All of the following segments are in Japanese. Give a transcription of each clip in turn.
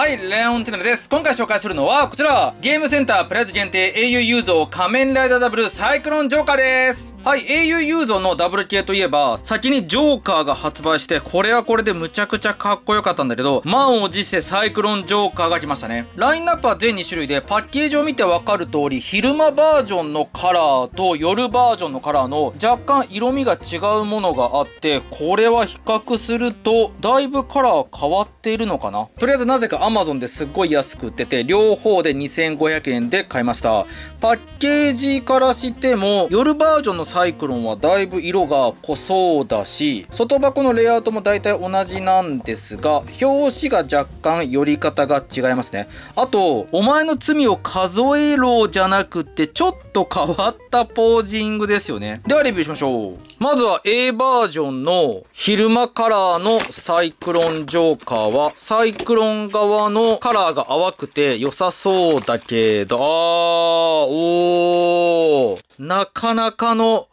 はい、レオンチャンネルです。今回紹介するのはこちら、ゲームセンタープライズ限定英雄ユーザー仮面ライダーダブルサイクロンジョーカーです。はい、au ユーゾのダブル系といえば、先にジョーカーが発売して、これはこれでむちゃくちゃかっこよかったんだけど、満を持してサイクロンジョーカーが来ましたね。ラインナップは全2種類で、パッケージを見てわかる通り、昼間バージョンのカラーと夜バージョンのカラーの若干色味が違うものがあって、これは比較すると、だいぶカラー変わっているのかな。とりあえずなぜか Amazon ですっごい安く売ってて、両方で2500円で買いました。パッケージからしても、夜バージョンのサイクロンはだいぶ色が濃そうだし外箱のレイアウトも大体同じなんですが表紙が若干寄り方が違いますねあと「お前の罪を数えろ」じゃなくてちょっと変わったポージングですよねではレビューしましょうまずは A バージョンの昼間カラーのサイクロンジョーカーはサイクロン側のカラーが淡くて良さそうだけどあーおーなかなかの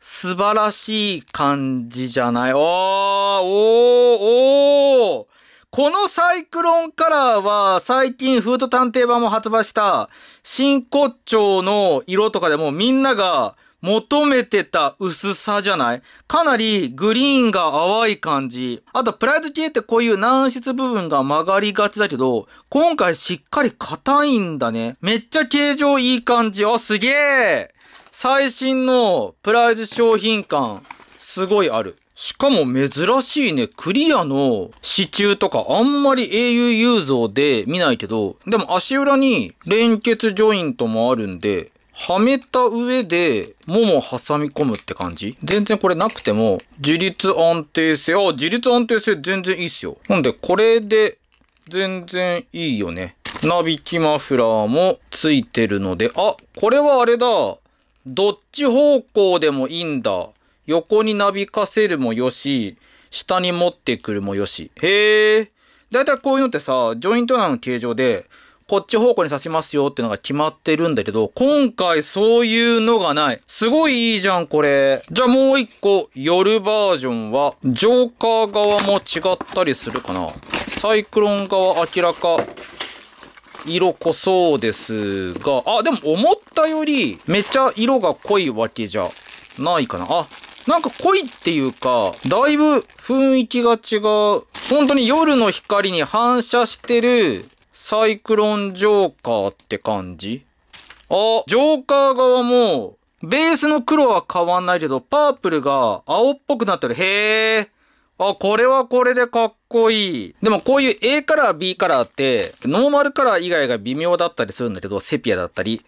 素晴らしい感じじゃない。おー、おー、おーこのサイクロンカラーは最近フード探偵版も発売した真骨頂の色とかでもみんなが求めてた薄さじゃないかなりグリーンが淡い感じ。あと、プライド系ってこういう軟質部分が曲がりがちだけど、今回しっかり硬いんだね。めっちゃ形状いい感じ。あ、すげえ最新のプライズ商品感、すごいある。しかも珍しいね、クリアの支柱とかあんまり au 雄像で見ないけど、でも足裏に連結ジョイントもあるんで、はめた上で、もも挟み込むって感じ全然これなくても、自立安定性。あ、自立安定性全然いいっすよ。なんで、これで、全然いいよね。なびきマフラーもついてるので、あ、これはあれだ。どっち方向でもいいんだ。横になびかせるもよし、下に持ってくるもよし。へえ。だいたいこういうのってさ、ジョイントナの形状で、こっち方向に刺しますよっていうのが決まってるんだけど、今回そういうのがない。すごいいいじゃん、これ。じゃあもう一個、夜バージョンは、ジョーカー側も違ったりするかな。サイクロン側明らか、色濃そうですが、あ、でも思ったより、めちゃ色が濃いわけじゃないかな。あ、なんか濃いっていうか、だいぶ雰囲気が違う。本当に夜の光に反射してるサイクロンジョーカーって感じあ、ジョーカー側も、ベースの黒は変わんないけど、パープルが青っぽくなってる。へえ。あ、これはこれでかっこいい。でもこういう A カラー、B カラーって、ノーマルカラー以外が微妙だったりするんだけど、セピアだったり。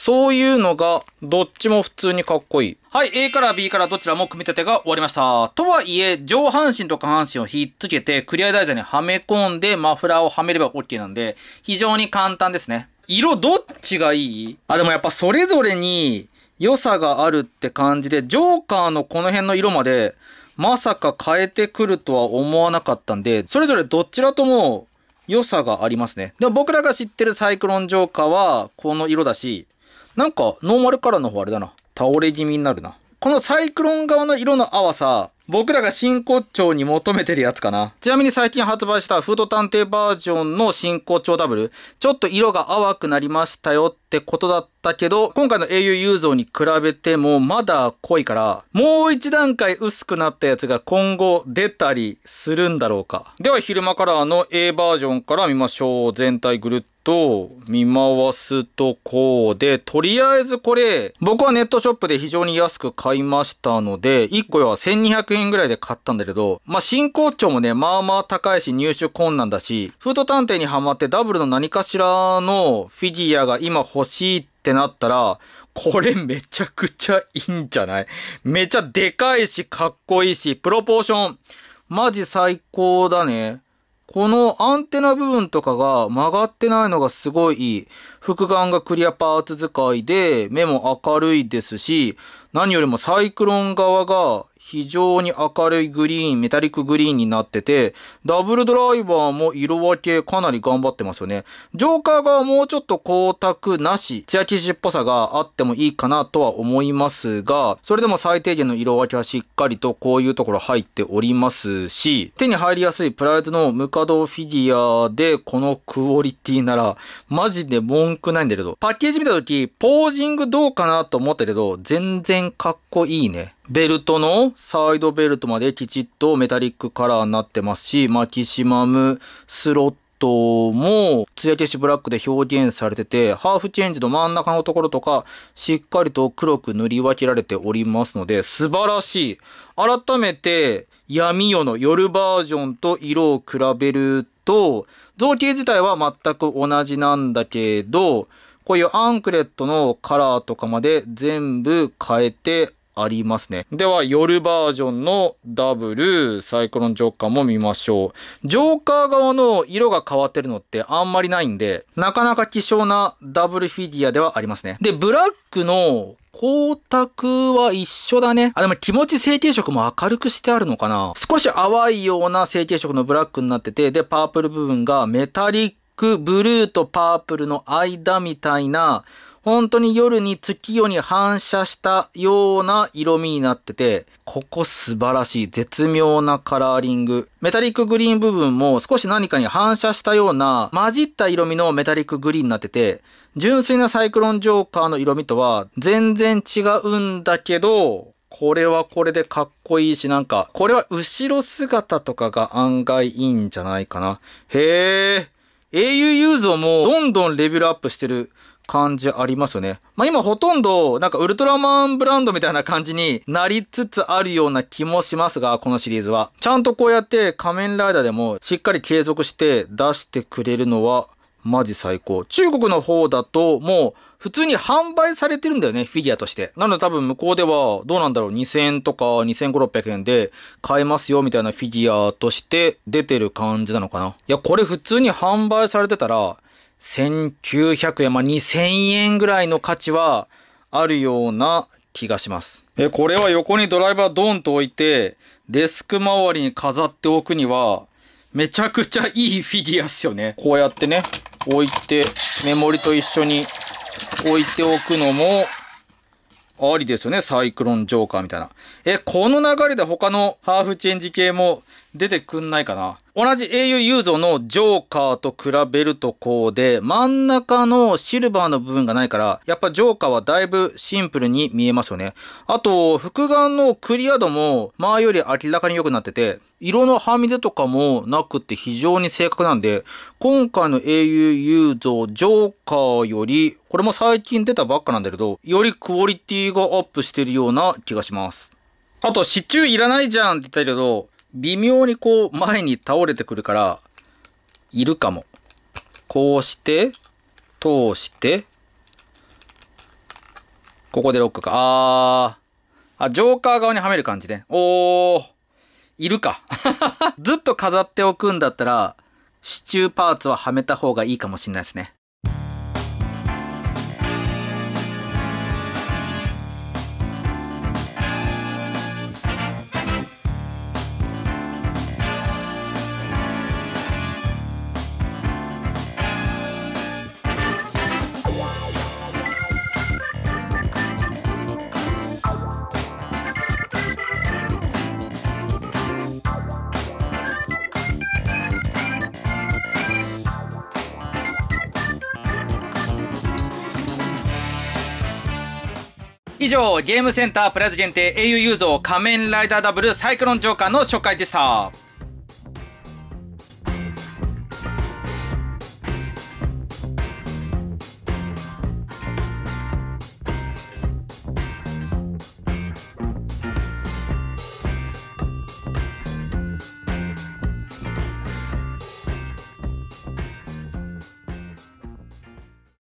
そういうのが、どっちも普通にかっこいい。はい、A から B からどちらも組み立てが終わりました。とはいえ、上半身と下半身をひっつけて、クリア台座にはめ込んで、マフラーをはめれば OK なんで、非常に簡単ですね。色どっちがいいあ、でもやっぱそれぞれに良さがあるって感じで、ジョーカーのこの辺の色まで、まさか変えてくるとは思わなかったんで、それぞれどちらとも良さがありますね。でも僕らが知ってるサイクロンジョーカーは、この色だし、なんか、ノーマルカラーの方あれだな。倒れ気味になるな。このサイクロン側の色の淡さ、僕らが真骨頂に求めてるやつかな。ちなみに最近発売したフード探偵バージョンの真骨頂ダブル、ちょっと色が淡くなりましたよってことだったけど、今回の au 雄像に比べてもまだ濃いから、もう一段階薄くなったやつが今後出たりするんだろうか。では昼間カラーの A バージョンから見ましょう。全体ぐるっと、見回すとこうで、とりあえずこれ、僕はネットショップで非常に安く買いましたので、1個は1200円ぐらいで買ったんだけど、まあ、新校長もね、まあまあ高いし入手困難だし、フード探偵にハマってダブルの何かしらのフィギュアが今欲しいってなったら、これめちゃくちゃいいんじゃないめちゃでかいし、かっこいいし、プロポーション、マジ最高だね。このアンテナ部分とかが曲がってないのがすごい複眼がクリアパーツ使いで、目も明るいですし、何よりもサイクロン側が非常に明るいグリーン、メタリックグリーンになってて、ダブルドライバーも色分けかなり頑張ってますよね。ジョーカーがもうちょっと光沢なし、ツア生地っぽさがあってもいいかなとは思いますが、それでも最低限の色分けはしっかりとこういうところ入っておりますし、手に入りやすいプライズのムカドフィギュアでこのクオリティなら、マジで文句ないんだけど、パッケージ見た時、ポージングどうかなと思ったけど、全然かっこいいね。ベルトのサイドベルトまできちっとメタリックカラーになってますし、マキシマムスロットも艶消しブラックで表現されてて、ハーフチェンジの真ん中のところとか、しっかりと黒く塗り分けられておりますので、素晴らしい。改めて、闇夜の夜バージョンと色を比べると、造形自体は全く同じなんだけど、こういうアンクレットのカラーとかまで全部変えてありますね。では、夜バージョンのダブル、サイクロンジョーカーも見ましょう。ジョーカー側の色が変わってるのってあんまりないんで、なかなか希少なダブルフィギュアではありますね。で、ブラックの光沢は一緒だね。あ、でも気持ち成型色も明るくしてあるのかな少し淡いような成型色のブラックになってて、で、パープル部分がメタリックブルーとパープルの間みたいな、本当に夜に月夜に反射したような色味になってて、ここ素晴らしい。絶妙なカラーリング。メタリックグリーン部分も少し何かに反射したような混じった色味のメタリックグリーンになってて、純粋なサイクロンジョーカーの色味とは全然違うんだけど、これはこれでかっこいいし、なんか、これは後ろ姿とかが案外いいんじゃないかな。へえ。英雄ユーゾもどんどんレベルアップしてる。感じありますよね。まあ、今ほとんど、なんかウルトラマンブランドみたいな感じになりつつあるような気もしますが、このシリーズは。ちゃんとこうやって仮面ライダーでもしっかり継続して出してくれるのは、マジ最高。中国の方だと、もう、普通に販売されてるんだよね、フィギュアとして。なので多分向こうでは、どうなんだろう、2000円とか2500、600円で買えますよ、みたいなフィギュアとして出てる感じなのかな。いや、これ普通に販売されてたら、1900円、まあ、2000円ぐらいの価値はあるような気がします。え、これは横にドライバードンと置いて、デスク周りに飾っておくには、めちゃくちゃいいフィギュアっすよね。こうやってね、置いて、メモリと一緒に置いておくのも、ありですよね。サイクロンジョーカーみたいな。え、この流れで他のハーフチェンジ系も出てくんないかな。同じ英雄ユーゾのジョーカーと比べるとこうで、真ん中のシルバーの部分がないから、やっぱジョーカーはだいぶシンプルに見えますよね。あと、複眼のクリア度も前より明らかに良くなってて、色のはみ出とかもなくて非常に正確なんで、今回の英雄ユーゾジョーカーより、これも最近出たばっかなんだけど、よりクオリティがアップしてるような気がします。あと、支柱いらないじゃんって言ったけど、微妙にこう前に倒れてくるから、いるかも。こうして、通して、ここでロックか。あー。あ、ジョーカー側にはめる感じで、ね。おー。いるか。ずっと飾っておくんだったら、支柱パーツははめた方がいいかもしんないですね。以上、ゲームセンタープラズ限定 au ユーゾー仮面ライダーダブルサイクロンジョーカーの紹介でした。